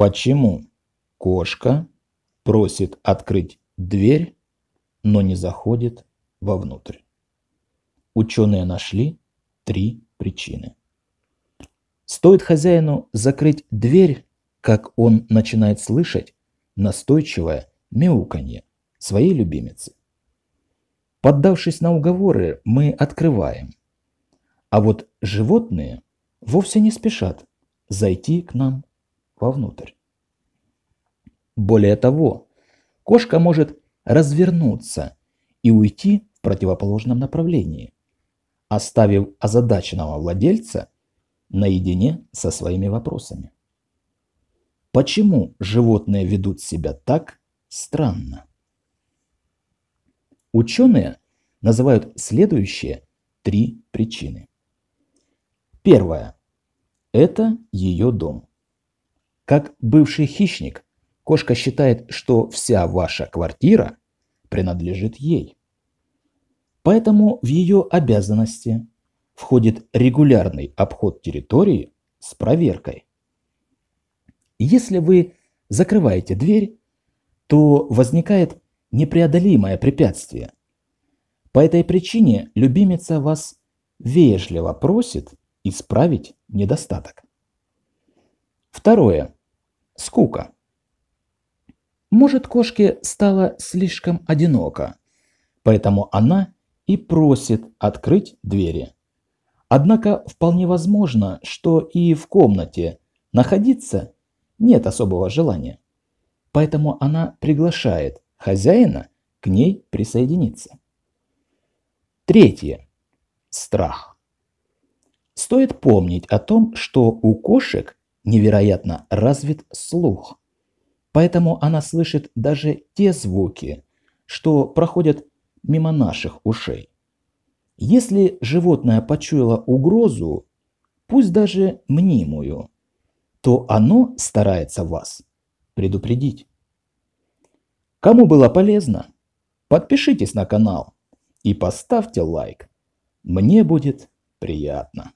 Почему кошка просит открыть дверь, но не заходит вовнутрь? Ученые нашли три причины. Стоит хозяину закрыть дверь, как он начинает слышать настойчивое мяуканье своей любимицы. Поддавшись на уговоры, мы открываем. А вот животные вовсе не спешат зайти к нам вовнутрь. Более того, кошка может развернуться и уйти в противоположном направлении, оставив озадаченного владельца наедине со своими вопросами. Почему животные ведут себя так странно? Ученые называют следующие три причины. Первое. Это ее дом. Как бывший хищник, Кошка считает, что вся ваша квартира принадлежит ей. Поэтому в ее обязанности входит регулярный обход территории с проверкой. Если вы закрываете дверь, то возникает непреодолимое препятствие. По этой причине любимица вас вежливо просит исправить недостаток. Второе. Скука. Может, кошке стало слишком одиноко, поэтому она и просит открыть двери. Однако вполне возможно, что и в комнате находиться нет особого желания. Поэтому она приглашает хозяина к ней присоединиться. Третье. Страх. Стоит помнить о том, что у кошек невероятно развит слух. Поэтому она слышит даже те звуки, что проходят мимо наших ушей. Если животное почуяло угрозу, пусть даже мнимую, то оно старается вас предупредить. Кому было полезно, подпишитесь на канал и поставьте лайк. Мне будет приятно.